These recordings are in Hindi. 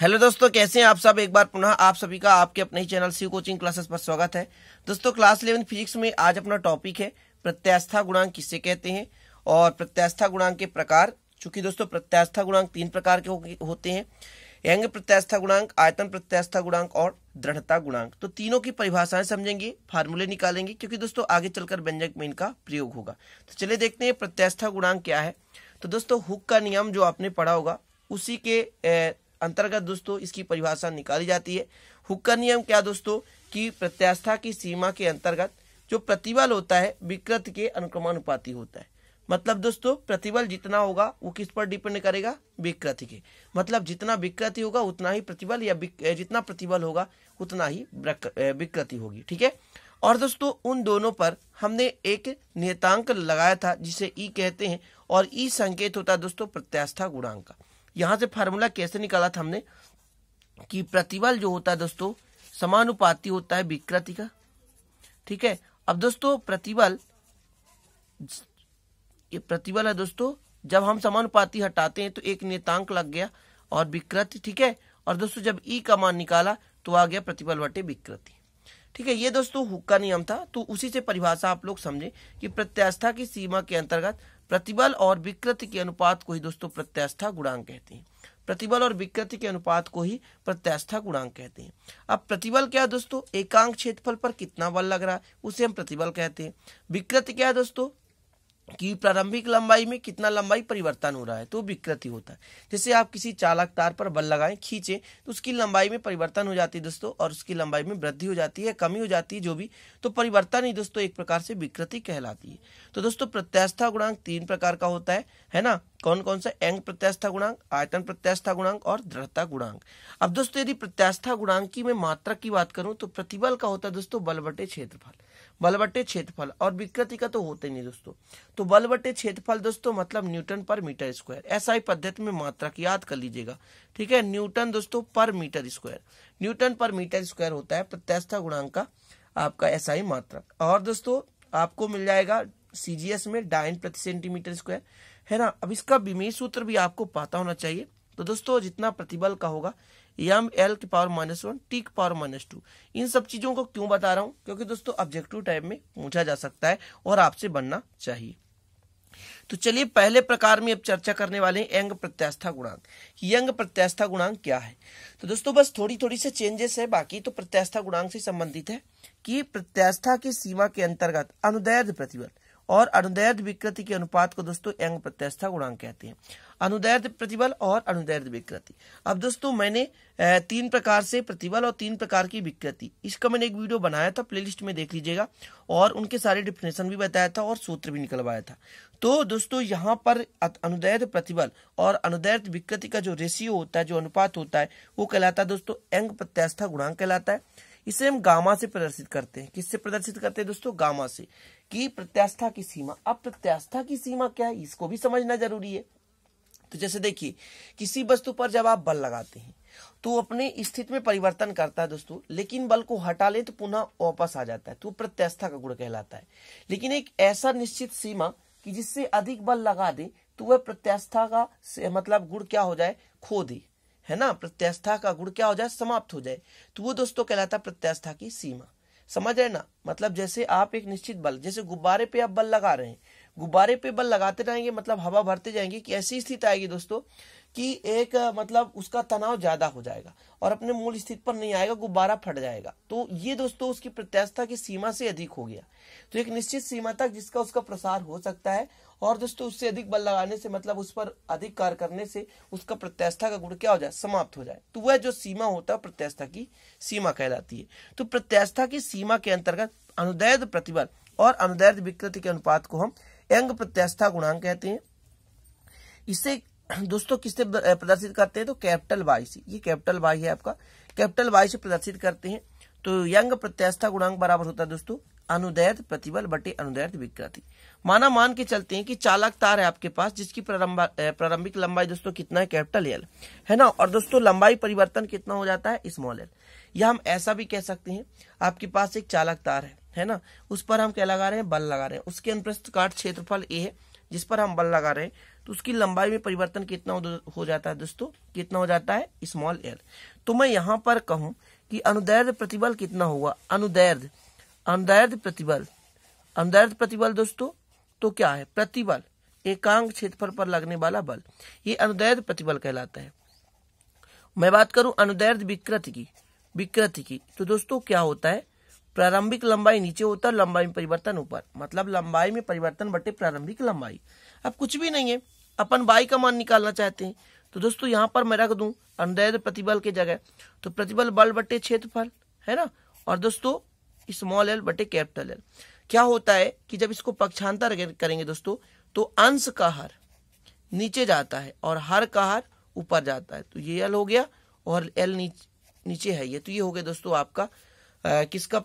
हेलो दोस्तों कैसे हैं आप सब एक बार पुनः आप सभी का आपके अपने ही चैनल सी कोचिंग क्लासेस पर स्वागत है दोस्तों क्लास इलेवन फिजिक्स में आज अपना टॉपिक है प्रत्यास्था गुणांक किसे कहते हैं और प्रत्यास्था गुणांक के प्रकार चूंकि दोस्तों प्रत्यास्था गुणांक तीन प्रकार के होते हैं यंग प्रत्यास्था गुणांक आयतन प्रत्यास्था गुणांक और दृढ़ता गुणांक तो तीनों की परिभाषाएं समझेंगे फार्मूले निकालेंगे क्योंकि दोस्तों आगे चलकर व्यंजक में इनका प्रयोग होगा तो चलिए देखते हैं प्रत्यास्था गुणांक क्या है तो दोस्तों हुक का नियम जो आपने पढ़ा होगा उसी के अंतर्गत दोस्तों इसकी परिभाषा निकाली जाती है हुक्का नियम क्या दोस्तों कि प्रत्यास्था की सीमा के अंतर्गत जो प्रतिबल होता है विकृत के अनुक्रमानुपाती होता है मतलब दोस्तों प्रतिबल जितना होगा वो किस पर डिपेंड करेगा विकृति के मतलब जितना विकृति होगा उतना ही प्रतिबल या जितना प्रतिबल होगा उतना ही विकृति होगी ठीक है और दोस्तों उन दोनों पर हमने एक नियतांक लगाया था जिसे ई कहते हैं और ई संकेत होता है दोस्तों प्रत्यास्था गुणांक का यहां से फार्मूला कैसे निकाला था हमने कि प्रतिबल जो होता है दोस्तों समानुपाती होता है विकृति का ठीक है अब दोस्तों प्रतिबल ये प्रतिबल है दोस्तों जब हम समानुपाती हटाते हैं तो एक नेतांक लग गया और विकृति ठीक है और दोस्तों जब ई e का मान निकाला तो आ गया प्रतिबल वटे विकृति ठीक है ये दोस्तों हुक का नियम था तो उसी से परिभाषा आप लोग समझे कि प्रत्यास्था की सीमा के अंतर्गत प्रतिबल और विकृति के अनुपात को ही दोस्तों प्रत्यास्था गुणांक कहते हैं प्रतिबल और विकृति के अनुपात को ही प्रत्यास्था गुणांक कहते हैं अब प्रतिबल क्या है दोस्तों एकांक क्षेत्रफल पर कितना बल लग रहा है उसे हम प्रतिबल कहते हैं विकृति क्या है दोस्तों कि प्रारंभिक लंबाई में कितना लंबाई परिवर्तन हो रहा है तो विकृति होता है जैसे आप किसी चालक तार पर बल लगाएं खींचे तो उसकी लंबाई में परिवर्तन हो जाती है दोस्तों और उसकी लंबाई में वृद्धि हो जाती है कमी हो जाती है जो भी तो परिवर्तन ही दोस्तों एक प्रकार से विकृति कहलाती है तो दोस्तों प्रत्यास्था गुणांक तीन प्रकार का होता है है ना कौन कौन सा एंग प्रत्यास्था गुणांक आयतन प्रत्यास्था गुणांक और दृढ़ता गुणांक अब दोस्तों यदि प्रत्यास्था गुणांक की मैं मात्रा की बात करूं तो प्रतिबल का होता है दोस्तों बल बटे क्षेत्रफल बल क्षेत्रफल और विकृति का तो होते नहीं दोस्तों तो बल क्षेत्रफल दोस्तों मतलब न्यूटन पर मीटर स्क्वायर ऐसा ही पद्धति में मात्रा की याद कर लीजिएगा ठीक है न्यूटन दोस्तों पर मीटर स्क्वायर न्यूटन पर मीटर स्क्वायर होता है प्रत्यास्था गुणांक का आपका ऐसा ही मात्रा और दोस्तों आपको मिल जाएगा सीजीएस में डाइन प्रति सेंटीमीटर स्क्वायर है ना अब इसका विमेय सूत्र भी आपको पता होना चाहिए तो दोस्तों जितना प्रतिबल का होगा एम एल की पावर माइनस वन टी की पावर माइनस टू इन सब चीजों को क्यों बता रहा हूं क्योंकि दोस्तों ऑब्जेक्टिव टाइप में पूछा जा सकता है और आपसे बनना चाहिए तो चलिए पहले प्रकार में अब चर्चा करने वाले यंग प्रत्यास्था गुणांक यंग प्रत्यास्था गुणांक क्या है तो दोस्तों बस थोड़ी थोड़ी से चेंजेस है बाकी तो प्रत्यास्था गुणांक से संबंधित है कि प्रत्यास्था की सीमा के अंतर्गत अनुदैध प्रतिबल और अनुदैध विकृति के अनुपात को दोस्तों यंग प्रत्यास्था गुणांक कहते हैं अनुदैर्ध्य प्रतिबल और अनुदैर्ध्य विकृति अब दोस्तों मैंने तीन प्रकार से प्रतिबल और तीन प्रकार की विकृति इसका मैंने एक वीडियो बनाया था प्लेलिस्ट में देख लीजिएगा और उनके सारे डिफिनेशन भी बताया था और सूत्र भी निकलवाया था तो दोस्तों यहाँ पर अनुदैर्ध प्रतिबल और अनुदैर्ध विकृति का जो रेशियो होता है जो अनुपात होता है वो कहलाता है दोस्तों एंग प्रत्यास्था गुणांक कहलाता है इसे हम गामा से प्रदर्शित करते हैं किससे प्रदर्शित करते हैं दोस्तों गामा से कि प्रत्यास्था की सीमा अब प्रत्यास्था की सीमा क्या है इसको भी समझना जरूरी है तो जैसे देखिए किसी वस्तु पर जब आप बल लगाते हैं तो अपने स्थिति में परिवर्तन करता है दोस्तों लेकिन बल को हटा ले तो पुनः वापस आ जाता है तो प्रत्यास्था का गुण कहलाता है लेकिन एक ऐसा निश्चित सीमा कि जिससे अधिक बल लगा दे तो वह प्रत्यास्था का मतलब गुण क्या हो जाए खो दे है ना प्रत्यास्था का गुण क्या हो जाए समाप्त हो जाए तो वो दोस्तों कहलाता है प्रत्यास्था की सीमा समझ रहे ना मतलब जैसे आप एक निश्चित बल जैसे गुब्बारे पे आप बल लगा रहे हैं गुब्बारे पे बल लगाते रहेंगे मतलब हवा भरते जाएंगे कि ऐसी स्थिति आएगी दोस्तों कि एक मतलब उसका तनाव ज्यादा हो जाएगा और अपने मूल स्थिति पर नहीं आएगा गुब्बारा फट जाएगा तो ये दोस्तों उसकी प्रत्यास्थता की सीमा से अधिक हो गया तो एक निश्चित सीमा तक जिसका उसका प्रसार हो सकता है और दोस्तों उससे अधिक बल लगाने से मतलब उस पर अधिक कार्य करने से उसका प्रत्यास्था का गुण क्या हो जाए समाप्त हो जाए तो वह जो सीमा होता है प्रत्यास्था की सीमा कहलाती है तो प्रत्यास्था की सीमा के अंतर्गत अनुदैध प्रतिबल और अनुदैध विकृति के अनुपात को हम अंग प्रत्यास्था गुणांक कहते हैं इसे दोस्तों किससे प्रदर्शित करते हैं तो कैपिटल वाई से ये कैपिटल वाई है आपका कैपिटल वाई से प्रदर्शित करते हैं तो यंग प्रत्यास्था गुणांक बराबर होता है दोस्तों अनुदैत प्रतिबल बटे अनुदैत विकृति माना मान के चलते हैं कि चालक तार है आपके पास जिसकी प्रारंभिक लंबाई दोस्तों कितना है कैपिटल एल है ना और दोस्तों लंबाई परिवर्तन कितना हो जाता है स्मॉल एल या हम ऐसा भी कह सकते हैं आपके पास एक चालक तार है है ना उस पर हम क्या लगा रहे हैं बल लगा रहे हैं उसके अनुप्रस्थ काट क्षेत्रफल ए है जिस पर हम बल लगा रहे हैं तो उसकी लंबाई में परिवर्तन कितना हो जाता है दोस्तों कितना हो जाता है स्मॉल एल तो मैं यहाँ पर कहूँ कि अनुदैर्ध प्रतिबल कितना हुआ अनुदैर्ध अनुदैर्ध प्रतिबल अनुदैर्ध प्रतिबल दोस्तों तो क्या है प्रतिबल एकांक क्षेत्रफल पर लगने वाला बल ये अनुदैर्ध प्रतिबल कहलाता है मैं बात करूं अनुदैर्ध विकृति की विकृति की तो दोस्तों क्या होता है प्रारंभिक लंबाई नीचे होता है लंबाई में परिवर्तन ऊपर मतलब लंबाई में परिवर्तन बटे प्रारंभिक लंबाई अब कुछ भी नहीं है अपन बाई का मान निकालना चाहते हैं तो दोस्तों यहाँ पर मैं रख दू अनुदैर्घ्य प्रतिबल के जगह तो प्रतिबल बल बटे क्षेत्रफल है ना और दोस्तों स्मॉल एल बटे कैपिटल एल क्या होता है कि जब इसको पक्षांतर करेंगे दोस्तों तो अंश का हर नीचे जाता है और हर का हर ऊपर जाता है तो ये एल हो गया और एल नीचे है ये तो ये हो गया दोस्तों आपका किसका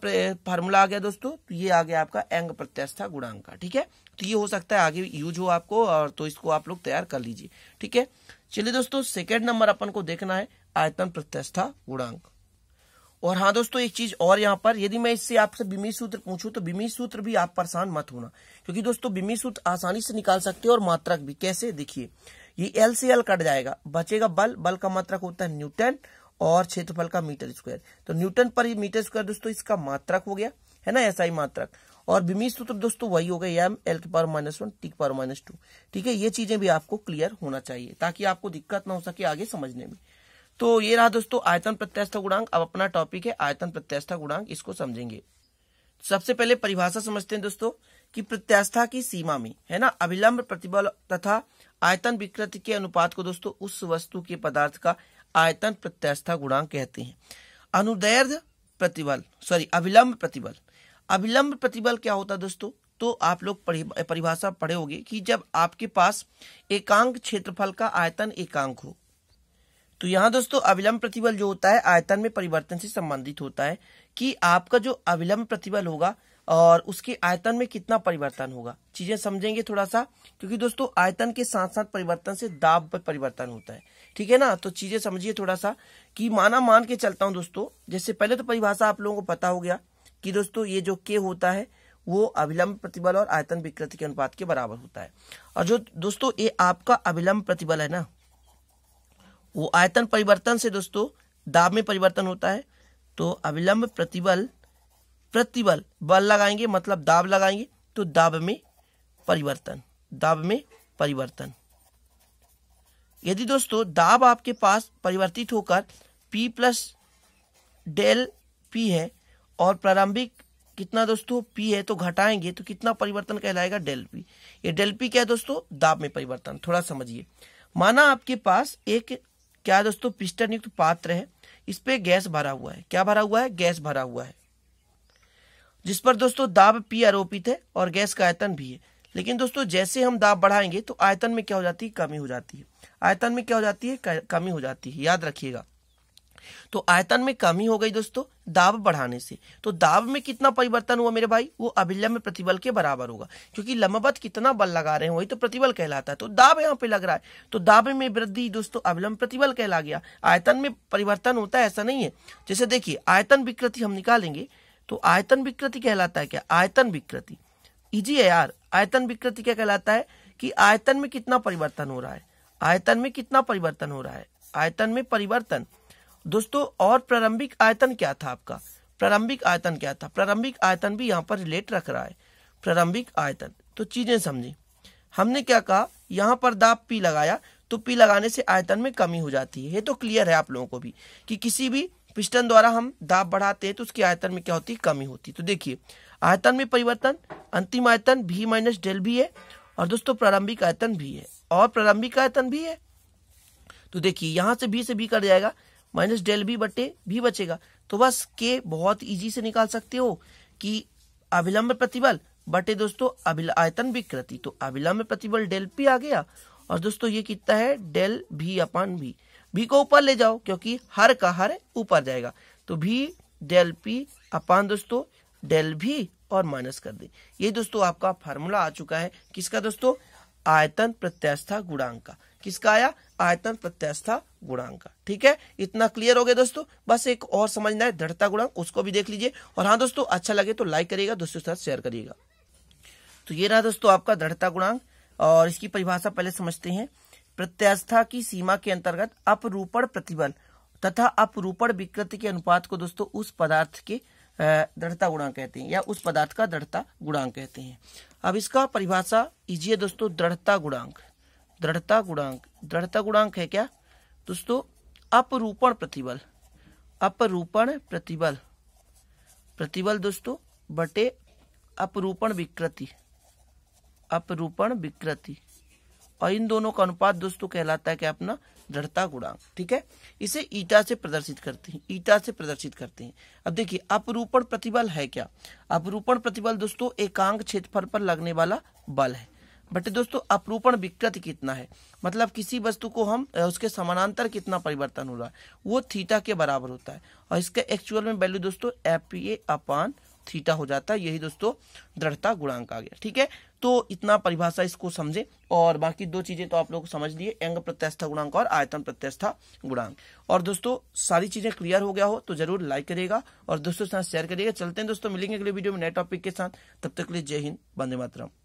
फार्मूला आ गया दोस्तों तो ये आ गया आपका एंग प्रत्यास्था गुणांक का ठीक है तो ये हो सकता है आगे यूज हो आपको और तो इसको आप लोग तैयार कर लीजिए ठीक है चलिए दोस्तों सेकेंड नंबर अपन को देखना है आयतन प्रत्यास्था गुणांक और हाँ दोस्तों एक चीज और यहाँ पर यदि मैं इससे आपसे बिमी सूत्र पूछूं तो बिमी सूत्र भी आप परेशान मत होना क्योंकि दोस्तों बिमी सूत्र आसानी से निकाल सकते हो और मात्रक भी कैसे देखिए ये एल से एल कट जाएगा बचेगा बल बल का मात्रक होता है न्यूटन और क्षेत्रफल का मीटर स्क्वायर तो न्यूटन पर मीटर स्क्वायर दोस्तों इसका मात्रक हो गया है ना ऐसा ही मात्रक और बिमी सूत्र दोस्तों वही हो गया एम एल के power minus one T power minus two ठीक है ये चीजें भी आपको क्लियर होना चाहिए ताकि आपको दिक्कत ना हो सके आगे समझने में तो ये रहा दोस्तों आयतन प्रत्यास्था गुणांक अब अपना टॉपिक है आयतन प्रत्यास्था गुणांक इसको समझेंगे सबसे पहले परिभाषा समझते हैं दोस्तों कि प्रत्यास्था की सीमा में है ना अभिलंब प्रतिबल तथा आयतन विकृति के अनुपात को दोस्तों उस वस्तु के पदार्थ का आयतन प्रत्यास्था गुणांक कहते हैं अनुदैर्ध प्रतिबल सॉरी अविलंब प्रतिबल अविलंब प्रतिबल क्या होता है दोस्तों तो आप लोग परिभाषा पढ़े होंगे कि जब आपके पास एकांक क्षेत्रफल का आयतन एकांक हो तो यहाँ दोस्तों अविलंब प्रतिबल जो होता है आयतन में परिवर्तन से संबंधित होता है कि आपका जो अविलंब प्रतिबल होगा और उसके आयतन में कितना परिवर्तन होगा चीजें समझेंगे थोड़ा सा क्योंकि दोस्तों आयतन के साथ साथ परिवर्तन से दाब पर परिवर्तन होता है ठीक है ना तो चीजें समझिए थोड़ा सा कि माना मान के चलता हूं दोस्तों जैसे पहले तो परिभाषा आप लोगों को पता हो गया कि दोस्तों ये जो के होता है वो अभिलंब प्रतिबल और आयतन विकृति के अनुपात के बराबर होता है और जो दोस्तों ये आपका अभिलंब प्रतिबल है ना वो आयतन परिवर्तन से दोस्तों दाब में परिवर्तन होता है तो अभिलंब प्रतिबल प्रतिबल बल लगाएंगे मतलब दाब लगाएंगे तो दाब में परिवर्तन दाब में परिवर्तन यदि दोस्तों दाब आपके पास परिवर्तित होकर P प्लस डेल P है और प्रारंभिक कितना दोस्तों P है तो घटाएंगे तो कितना परिवर्तन कहलाएगा डेल P ये डेल P क्या है दोस्तों दाब में परिवर्तन थोड़ा समझिए माना आपके पास एक क्या दोस्तों पिस्टन युक्त पात्र है इस पे गैस भरा हुआ है क्या भरा हुआ है गैस भरा हुआ है जिस पर दोस्तों दाब पी आरोपित है और गैस का आयतन भी है लेकिन दोस्तों जैसे हम दाब बढ़ाएंगे तो आयतन में क्या हो जाती है कमी हो जाती है आयतन में क्या हो जाती है कमी हो जाती है याद रखिएगा तो आयतन में कमी हो गई दोस्तों दाब बढ़ाने से तो दाब में कितना परिवर्तन हुआ मेरे भाई वो अभिलंब प्रतिबल के बराबर होगा क्योंकि लंबवत कितना बल लगा रहे हैं वही तो प्रतिबल कहलाता है तो दाब यहाँ पे लग रहा है तो दाब में वृद्धि दोस्तों अभिलंब प्रतिबल कहला गया आयतन में परिवर्तन होता है ऐसा नहीं है जैसे देखिए आयतन विकृति हम निकालेंगे तो आयतन विकृति कहलाता है क्या आयतन विकृति इजी है यार आयतन विकृति क्या कहलाता है कि आयतन में कितना परिवर्तन हो रहा है आयतन में कितना परिवर्तन हो रहा है आयतन में परिवर्तन दोस्तों और प्रारंभिक आयतन क्या था आपका प्रारंभिक आयतन क्या था प्रारंभिक आयतन भी यहाँ पर रिलेट रख रहा है प्रारंभिक आयतन तो चीजें समझी हमने क्या कहा यहाँ पर दाब पी लगाया तो पी लगाने से आयतन में कमी हो जाती है ये तो क्लियर है आप लोगों को भी कि किसी भी पिस्टन द्वारा हम दाब बढ़ाते हैं तो उसकी आयतन में क्या होती है कमी होती है तो देखिए आयतन में परिवर्तन अंतिम आयतन भी माइनस डेल भी है और दोस्तों प्रारंभिक आयतन भी है और प्रारंभिक आयतन भी है तो देखिए यहां से भी से भी कर जाएगा माइनस डेल भी बटे भी बचेगा तो बस के बहुत इजी से निकाल सकते हो कि अभिलंब प्रतिबल बटे दोस्तों अभिल आयतन विकृति तो अभिलंब प्रतिबल डेल पी आ गया और दोस्तों ये कितना है डेल भी अपान भी बी को ऊपर ले जाओ क्योंकि हर का हर ऊपर जाएगा तो भी डेल पी अपान दोस्तों डेल भी और माइनस कर दे ये दोस्तों आपका फार्मूला आ चुका है किसका दोस्तों आयतन प्रत्यास्था गुणांक का किसका आया आयतन प्रत्यास्था गुणांक का ठीक है इतना क्लियर हो गया दोस्तों बस एक और समझना है दृढ़ता गुणांक उसको भी देख लीजिए और हाँ दोस्तों अच्छा लगे तो लाइक करिएगा दोस्तों के साथ शेयर करिएगा तो ये रहा दोस्तों आपका दृढ़ता गुणांक और इसकी परिभाषा पहले समझते हैं प्रत्यास्था की सीमा के अंतर्गत अपरूपण प्रतिबल तथा अपरूपण विकृति के अनुपात को दोस्तों उस पदार्थ के दृढ़ता गुणांक कहते हैं या उस पदार्थ का दृढ़ता गुणांक कहते हैं अब इसका परिभाषा कीजिए दोस्तों दृढ़ता गुणांक दृढ़ता गुणांक दृढ़ता गुणांक है क्या दोस्तों अपरूपण प्रतिबल अपरूपण प्रतिबल प्रतिबल दोस्तों बटे अपरूपण विकृति अपरूपण विकृति और इन दोनों का अनुपात दोस्तों कहलाता है क्या अपना दृढ़ता गुणांक ठीक है इसे ईटा से प्रदर्शित करते हैं ईटा से प्रदर्शित करते हैं अब देखिए अपरूपण प्रतिबल है क्या अपरूपण प्रतिबल दोस्तों एकांक क्षेत्रफल पर लगने वाला बल है बटे दोस्तों अपरूपण विकृति कितना है मतलब किसी वस्तु को हम उसके समानांतर कितना परिवर्तन हो रहा है वो थीटा के बराबर होता है और इसका एक्चुअल में वैल्यू दोस्तों एपीए अपान थीटा हो जाता है यही दोस्तों दृढ़ता गुणांक आ गया ठीक है तो इतना परिभाषा इसको समझे और बाकी दो चीजें तो आप लोग समझ लिए अंग प्रत्यस्था गुणांक और आयतन प्रत्यस्था गुणांक और दोस्तों सारी चीजें क्लियर हो गया हो तो जरूर लाइक करेगा और दोस्तों के साथ शेयर करिएगा चलते हैं दोस्तों मिलेंगे अगले वीडियो में नए टॉपिक के साथ तब तक के लिए जय हिंद बंदे मातरम